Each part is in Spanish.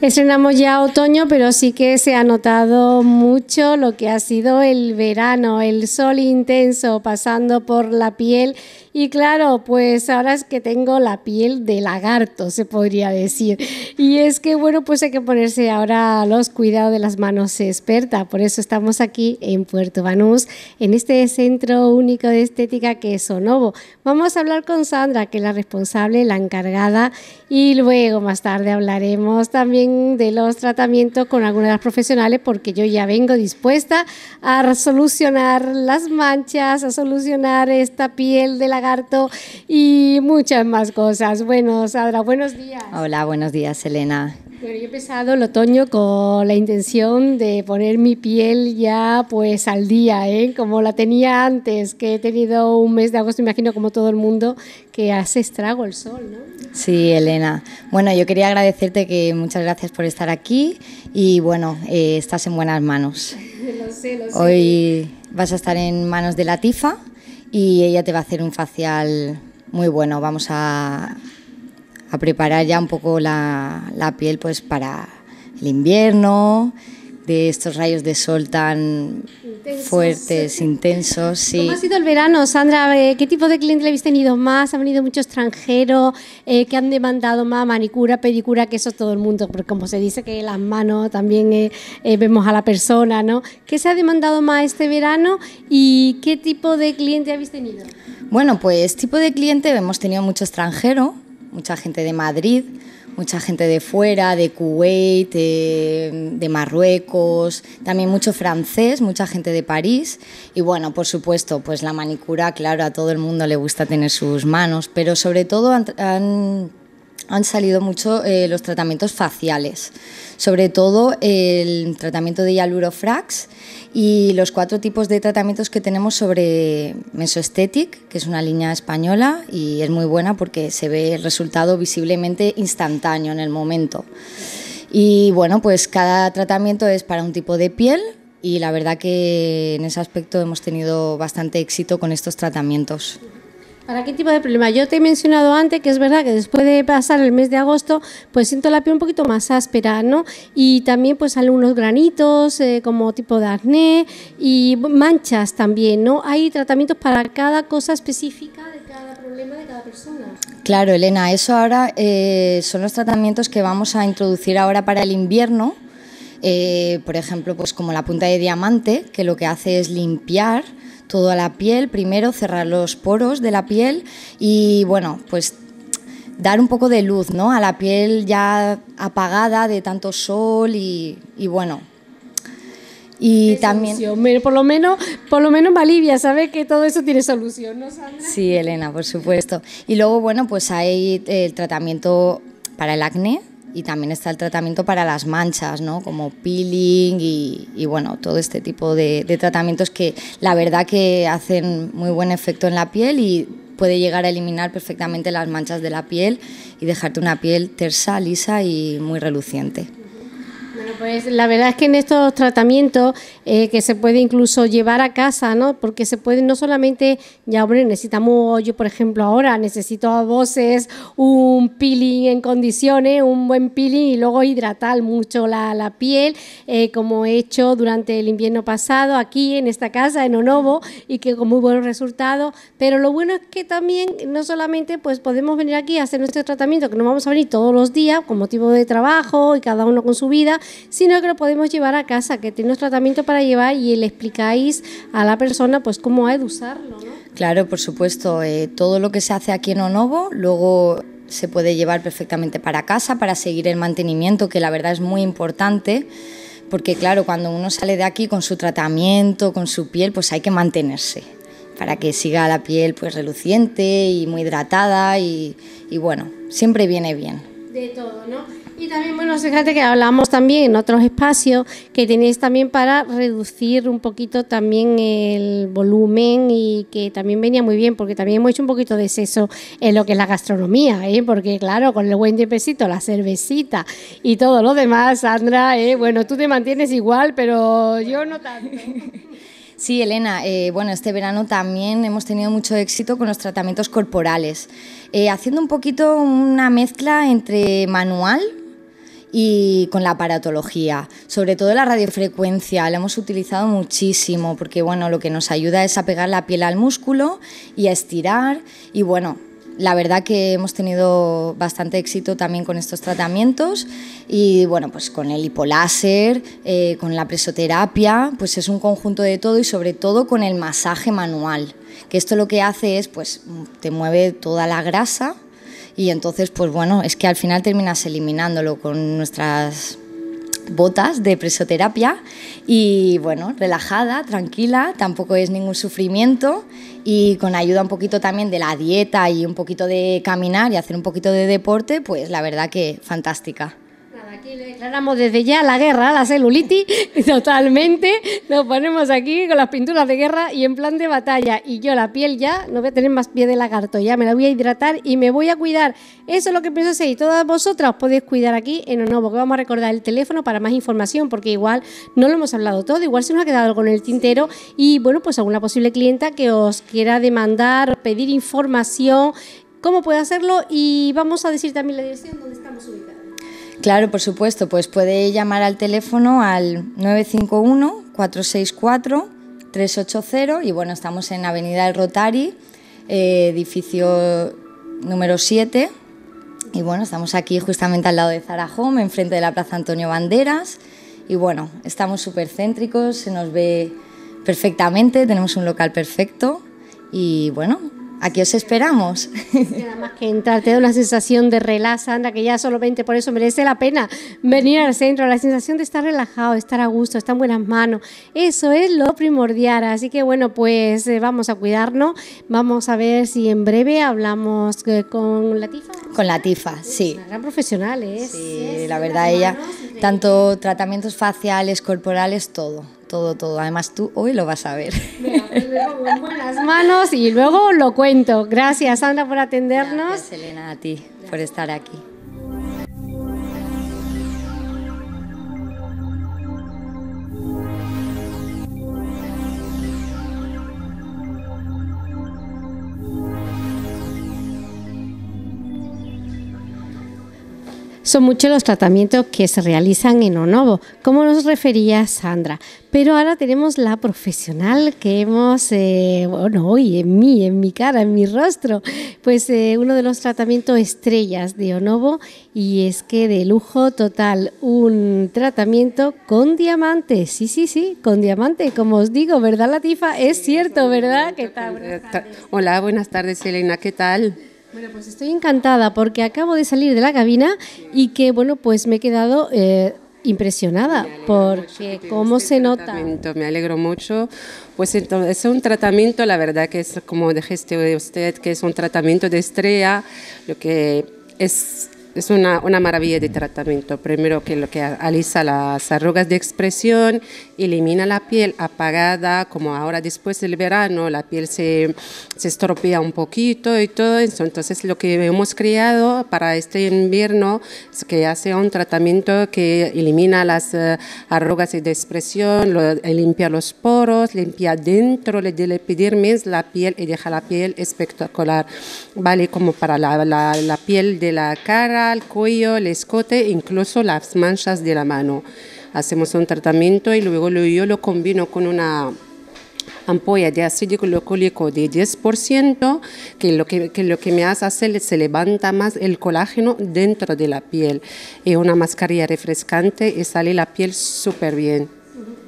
Estrenamos ya otoño, pero sí que se ha notado mucho lo que ha sido el verano, el sol intenso pasando por la piel y claro, pues ahora es que tengo la piel de lagarto, se podría decir. Y es que, bueno, pues hay que ponerse ahora los cuidados de las manos expertas, Por eso estamos aquí en Puerto Banús, en este Centro Único de Estética que es Onovo. Vamos a hablar con Sandra, que es la responsable, la encargada, y luego más tarde hablaremos también de los tratamientos con algunas de las profesionales, porque yo ya vengo dispuesta a solucionar las manchas, a solucionar esta piel de la lagarto y muchas más cosas. Bueno, Sandra, buenos días. Hola, buenos días, Elena. Bueno, yo he empezado el otoño con la intención de poner mi piel ya pues al día, ¿eh? como la tenía antes, que he tenido un mes de agosto, imagino como todo el mundo, que hace estrago el sol, ¿no? Sí, Elena. Bueno, yo quería agradecerte que muchas gracias por estar aquí y bueno, eh, estás en buenas manos. lo sé, lo sé. Hoy vas a estar en manos de Latifa y ella te va a hacer un facial muy bueno. Vamos a, a preparar ya un poco la, la, piel pues para el invierno, de estos rayos de sol tan Fuertes, intensos, sí. ¿Cómo ha sido el verano, Sandra? Eh, ¿Qué tipo de clientes habéis tenido más? ¿Han venido muchos extranjeros eh, que han demandado más manicura, pedicura, que eso todo el mundo? Porque como se dice que las manos también eh, vemos a la persona, ¿no? ¿Qué se ha demandado más este verano y qué tipo de cliente habéis tenido? Bueno, pues tipo de cliente hemos tenido mucho extranjero, mucha gente de Madrid, mucha gente de fuera, de Kuwait, de, Marruecos, también mucho francés, mucha gente de París. Y bueno, por supuesto, pues la manicura, claro, a todo el mundo le gusta tener sus manos, pero sobre todo han han salido mucho eh, los tratamientos faciales, sobre todo el tratamiento de hialurofrax y los cuatro tipos de tratamientos que tenemos sobre Mesoesthetic, que es una línea española y es muy buena porque se ve el resultado visiblemente instantáneo en el momento. Y bueno, pues cada tratamiento es para un tipo de piel y la verdad que en ese aspecto hemos tenido bastante éxito con estos tratamientos. ¿Para qué tipo de problema? Yo te he mencionado antes que es verdad que después de pasar el mes de agosto, pues siento la piel un poquito más áspera, ¿no? Y también pues algunos granitos eh, como tipo de acné y manchas también, ¿no? Hay tratamientos para cada cosa específica de cada problema de cada persona. Claro, Elena, eso ahora eh, son los tratamientos que vamos a introducir ahora para el invierno. Eh, por ejemplo, pues como la punta de diamante, que lo que hace es limpiar a la piel, primero cerrar los poros de la piel y bueno, pues dar un poco de luz ¿no? a la piel ya apagada de tanto sol y, bueno, y también por lo menos por lo menos Bolivia sabe que todo eso tiene solución ¿no Sandra? sí Elena por supuesto y luego bueno pues hay el tratamiento para el acné y también está el tratamiento para las manchas, ¿no? como peeling y, bueno, todo este tipo de, tratamientos que la verdad que hacen muy buen efecto en la piel y puede llegar a eliminar perfectamente las manchas de la piel y dejarte una piel tersa, lisa y muy reluciente. Pues la verdad es que en estos tratamientos eh, que se puede incluso llevar a casa, ¿no? Porque se puede no solamente, ya hombre, necesitamos, yo por ejemplo ahora necesito a voces un peeling en condiciones, un buen peeling y luego hidratar mucho la, piel, eh, como he hecho durante el invierno pasado aquí en esta casa, en Onovo, y que con muy buenos resultados. Pero lo bueno es que también no solamente pues podemos venir aquí a hacer nuestro tratamiento, que no vamos a venir todos los días con motivo de trabajo y cada uno con su vida, sino que lo podemos llevar a casa, que tiene tratamiento para llevar y le explicáis a la persona pues cómo ha de usarlo. ¿no? Claro, por supuesto, eh, todo lo que se hace aquí en Onovo, luego se puede llevar perfectamente para casa para seguir el mantenimiento, que la verdad es muy importante porque claro, cuando uno sale de aquí con su tratamiento, con su piel, pues hay que mantenerse para que siga la piel pues reluciente y muy hidratada y, y bueno, siempre viene bien. De todo, ¿no? Y también, bueno, fíjate que hablamos también en otros espacios que tenéis también para reducir un poquito también el volumen y que también venía muy bien, porque también hemos hecho un poquito de exceso en lo que es la gastronomía, ¿eh? porque claro, con el buen pesito, la cervecita y todo lo demás, Sandra, ¿eh? bueno, tú te mantienes igual, pero yo no tanto. Sí, Elena, eh, bueno, este verano también hemos tenido mucho éxito con los tratamientos corporales, haciendo un poquito una mezcla entre manual, y con la aparatología. Sobre todo la radiofrecuencia, la hemos utilizado muchísimo porque bueno, lo que nos ayuda es a pegar la piel al músculo y a estirar y bueno, la verdad que hemos tenido bastante éxito también con estos tratamientos y bueno, pues con el hipoláser, eh, con la presoterapia, pues es un conjunto de todo y sobre todo con el masaje manual, que esto lo que hace es pues te mueve toda la grasa y entonces, pues bueno, es que al final terminas eliminándolo con nuestras botas de presoterapia y bueno, relajada, tranquila, tampoco es ningún sufrimiento y con ayuda un poquito también de la dieta y un poquito de caminar y hacer un poquito de deporte, pues la verdad que fantástica. Y le declaramos desde ya la guerra la celulitis, totalmente. Nos ponemos aquí con las pinturas de guerra y en plan de batalla. Y yo la piel ya, no voy a tener más pie de lagarto, ya me la voy a hidratar y me voy a cuidar. Eso es lo que pienso y todas vosotras os podéis cuidar aquí en Onovo, que vamos a recordar el teléfono para más información, porque igual no lo hemos hablado todo, igual se nos ha quedado algo en el tintero y bueno, pues alguna posible clienta que os quiera demandar, pedir información, cómo puede hacerlo y vamos a decir también la dirección donde estamos ubicados. Claro, por supuesto, pues puede llamar al teléfono al 951-464-380 y bueno, estamos en Avenida del Rotari, eh, edificio número 7 y bueno, estamos aquí justamente al lado de Zara enfrente de la Plaza Antonio Banderas y bueno, estamos súper céntricos, se nos ve perfectamente, tenemos un local perfecto y bueno, Aquí os esperamos. Nada más que entrar, te da una sensación de relax, anda, que ya solamente por eso merece la pena venir al centro, la sensación de estar relajado, estar a gusto, estar en buenas manos. Eso es lo primordial. Así que bueno, pues eh, vamos a cuidarnos. Vamos a ver si en breve hablamos eh, con Latifa. Con Latifa, sí. Una gran profesional, ¿eh? Sí, la verdad, ella, tanto tratamientos faciales, corporales, todo, todo, todo. Además, tú hoy lo vas a ver luego buenas las manos y luego lo cuento. Gracias, Sandra, por atendernos. Gracias, Elena, a ti por estar aquí. Son muchos los tratamientos que se realizan en Onovo, como nos refería Sandra. Pero ahora tenemos la profesional que hemos, eh, bueno, hoy en mí, en mi cara, en mi rostro, pues eh, uno de los tratamientos estrellas de Onovo y es que de lujo total, un tratamiento con diamante, sí, sí, sí, con diamante, como os digo, ¿verdad Latifa? Es cierto, ¿verdad? Hola, buenas tardes Elena, ¿qué tal? Bueno, pues estoy encantada porque acabo de salir de la cabina y que, bueno, pues me he quedado... Eh, impresionada porque cómo este se nota. Me alegro mucho. Pues entonces, es un tratamiento, la verdad que es como de usted, que es un tratamiento de estrella, lo que es es una, maravilla de tratamiento. Primero que lo que alisa las arrugas de expresión, elimina la piel apagada, como ahora después del verano, la piel se, se estropea un poquito y todo eso. Entonces lo que hemos creado para este invierno es que hace un tratamiento que elimina las eh, arrugas de expresión, eh, limpia los poros, limpia dentro del epidermis la piel y deja la piel espectacular. Vale como para la piel de la cara el cuello, el escote, incluso las manchas de la mano. Hacemos un tratamiento y luego yo lo combino con una ampolla de ácido glucólico de 10%, que lo que, lo que me hace hacer se levanta más el colágeno dentro de la piel. Es una mascarilla refrescante y sale la piel súper bien.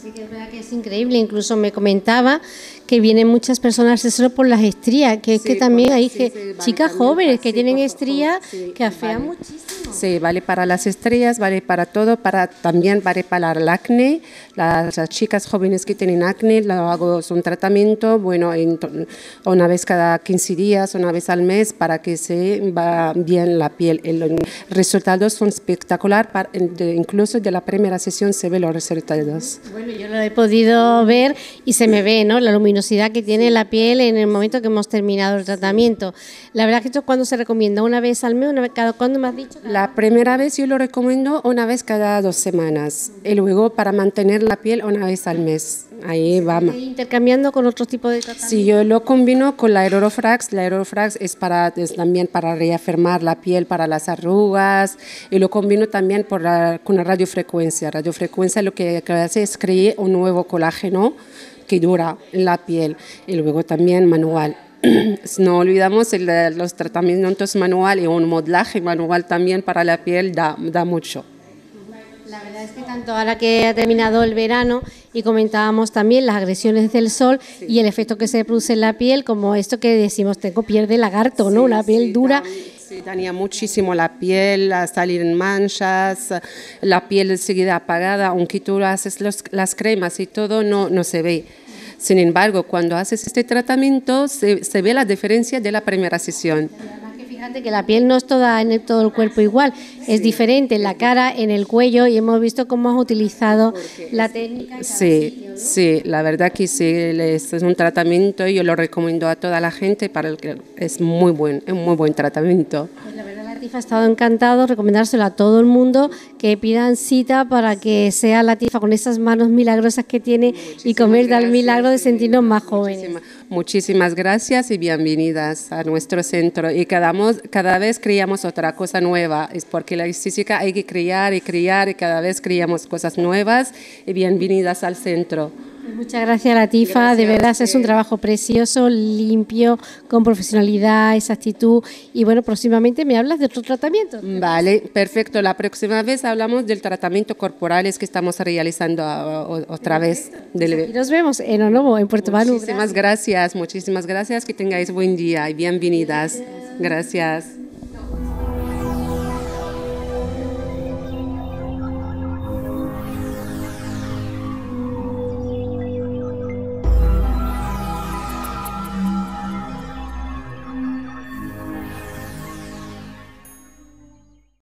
Sí, es verdad que es increíble. Incluso me comentaba que vienen muchas personas solo por las estrías, que es que también hay chicas jóvenes que tienen estrías que afean muchísimo. Sí, vale para las estrías, vale para todo, para también vale para el acné. Las, chicas jóvenes que tienen acné, lo hago es un tratamiento, bueno, una vez cada 15 días, una vez al mes, para que se va bien la piel. Los resultados son espectaculares, incluso de la primera sesión se ven los resultados. Bueno, yo lo he podido ver y se me ve, ¿no? La luminosidad que tiene la piel en el momento que hemos terminado el tratamiento. La verdad que esto cuando se recomienda, una vez al mes, cada cuándo me has dicho. La primera vez yo lo recomiendo una vez cada dos semanas y luego para mantener la piel una vez al mes. Ahí vamos. Intercambiando con otro tipo de tratamiento? Sí, yo lo combino con la aerofrax. La aerofrax es para también para reafirmar la piel para las arrugas y lo combino también por con la radiofrecuencia. Radiofrecuencia lo que hace es crear un nuevo colágeno que dura la piel y luego también manual. no olvidamos los tratamientos manuales... y un modelaje manual también para la piel da, da mucho. La verdad es que tanto ahora que ha terminado el verano y comentábamos también las agresiones del sol y el efecto que se produce en la piel, como esto que decimos, tengo piel de lagarto, ¿no? Una piel dura. Sí, daña muchísimo la piel, salir en manchas, la piel enseguida apagada, aunque tú haces las cremas y todo, no, se ve. Sin embargo, cuando haces este tratamiento, se, se ve la diferencia de la primera sesión que la piel no es toda en todo el cuerpo igual, es diferente en la cara, en el cuello y hemos visto cómo has utilizado la técnica. Sí, sí, la verdad que sí, este es un tratamiento y yo lo recomiendo a toda la gente para el que es muy buen, es muy buen tratamiento. Pues Latifa ha estado encantado, recomendárselo a todo el mundo que pidan cita para que sea Latifa con esas manos milagrosas que tiene y convierta el milagro de sentirnos más jóvenes. Muchísimas. gracias y bienvenidas a nuestro centro. Y cada, cada vez criamos otra cosa nueva, es porque la física hay que criar y criar y cada vez criamos cosas nuevas y bienvenidas al centro. Muchas gracias, Latifa. de verdad, es un trabajo precioso, limpio, con profesionalidad, exactitud. Y bueno, próximamente me hablas de tu tratamiento. Vale, perfecto. La próxima vez hablamos del tratamiento es que estamos realizando ah, otra vez. Del... Y nos vemos en Onovo, en Puerto Manu. Muchísimas gracias. muchísimas gracias. Que tengáis buen día y bienvenidas. gracias.